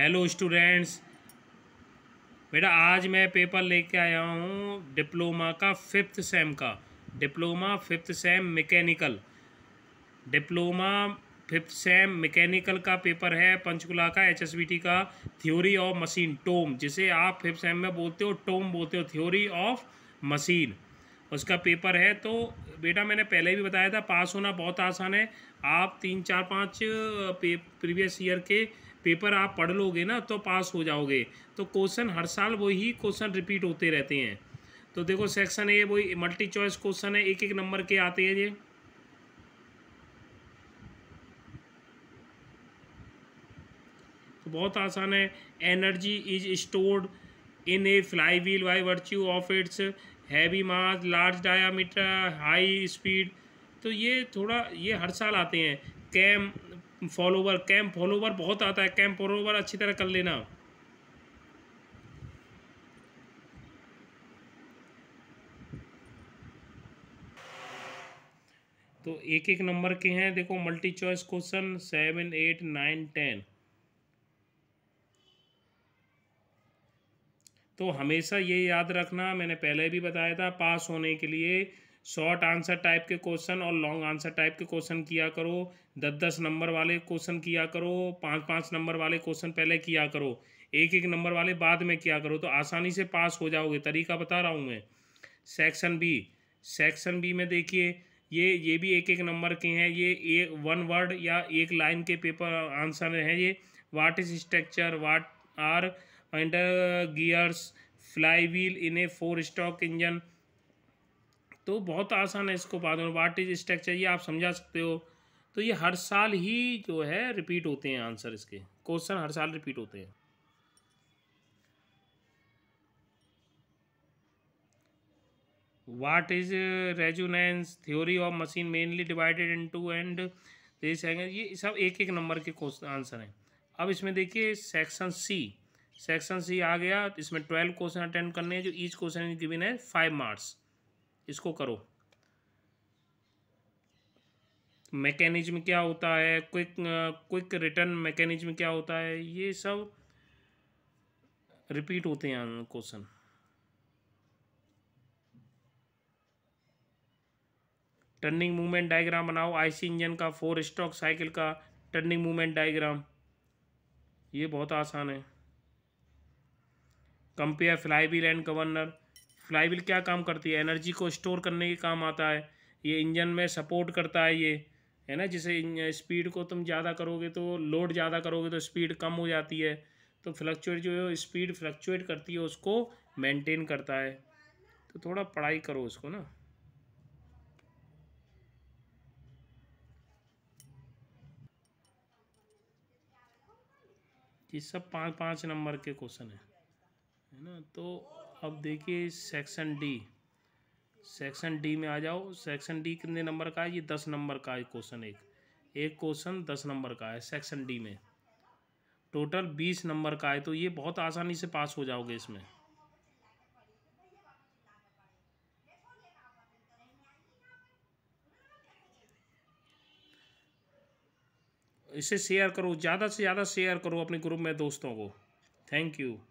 hello students बेटा आज मैं पेपर लेके आया हूँ डिप्लोमा का फिफ्थ सेम का diploma fifth sem mechanical diploma fifth sem mechanical का पेपर है पंचकुला का एचएसबीटी का थ्योरी ऑफ मशीन टोम जिसे आप फिफ्थ सेम में बोलते हो टोम बोलते हो थ्योरी ऑफ मशीन उसका पेपर है तो बेटा मैंने पहले भी बताया था पास होना बहुत आसान है आप तीन चार पाँच uh, प्रीवियस ईयर के पेपर आप पढ़ लोगे ना तो पास हो जाओगे तो क्वेश्चन हर साल वही क्वेश्चन रिपीट होते रहते हैं तो देखो सेक्शन ए वही मल्टी चॉइस क्वेश्चन है एक एक नंबर के आते हैं ये तो बहुत आसान है energy is stored in a flywheel by virtue of its heavy mass large diameter high speed तो ये थोड़ा ये हर साल आते हैं कैम फॉलोवर कैम फॉलोवर बहुत आता है कैम फॉलोवर अच्छी तरह कर लेना तो एक एक नंबर के हैं देखो multi choice question seven eight nine ten तो हमेशा ये याद रखना मैंने पहले भी बताया था पास होने के लिए शॉर्ट आंसर टाइप के क्वेश्चन और लॉन्ग आंसर टाइप के क्वेश्चन किया करो दस दस नंबर वाले क्वेश्चन किया करो पाँच पाँच नंबर वाले क्वेश्चन पहले किया करो एक एक नंबर वाले बाद में किया करो तो आसानी से पास हो जाओगे तरीका बता रहा हूँ मैं सेक्शन बी सेक्शन बी में देखिए ये ये भी एक एक नंबर के हैं ये ए वन वर्ड या एक लाइन के पेपर आंसर हैं ये what is structure what are under gears flywheel in a four stock engine तो बहुत आसान है इसको बाद में वाट इज स्ट्रक्चर ये आप समझा सकते हो तो ये हर साल ही जो है रिपीट होते हैं आंसर इसके क्वेश्चन हर साल रिपीट होते हैं what is resonance theory of machine mainly divided into and this ये सब एक एक नंबर के क्वेश्चन आंसर हैं अब इसमें देखिए सेक्शन सी सेक्शन सी आ गया इसमें ट्वेल्व क्वेश्चन अटेंड करने हैं जो ईच क्वेश्चन गिविन है फाइव मार्क्स इसको करो मैकेनिज्म क्या होता है क्विक क्विक रिटर्न मैकेनिज्म क्या होता है ये सब रिपीट होते हैं क्वेश्चन टर्निंग मूवमेंट डायग्राम बनाओ आईसी इंजन का फोर स्ट्रोक साइकिल का टर्निंग मूवमेंट डायग्राम ये बहुत आसान है compare flywheel and governor flywheel क्या काम करती है एनर्जी को स्टोर करने के काम आता है ये इंजन में सपोर्ट करता है ये है ना जिसे स्पीड को तुम ज़्यादा करोगे तो लोड ज़्यादा करोगे तो स्पीड कम हो जाती है तो फ्लक्चुएट जो है स्पीड फ्लक्चुएट करती है उसको मेंटेन करता है तो थोड़ा पढ़ाई करो उसको ना ये सब पाँच पाँच नंबर के क्वेश्चन है है ना तो अब देखिए सेक्शन डी सेक्शन डी में आ जाओ सेक्शन डी कितने नंबर का है ये दस नंबर का है क्वेश्चन एक एक क्वेश्चन दस नंबर का है सेक्शन डी में टोटल बीस नंबर का है तो ये बहुत आसानी से पास हो जाओगे इसमें इसे शेयर करो ज़्यादा से ज़्यादा शेयर करो अपने ग्रुप में दोस्तों को थैंक यू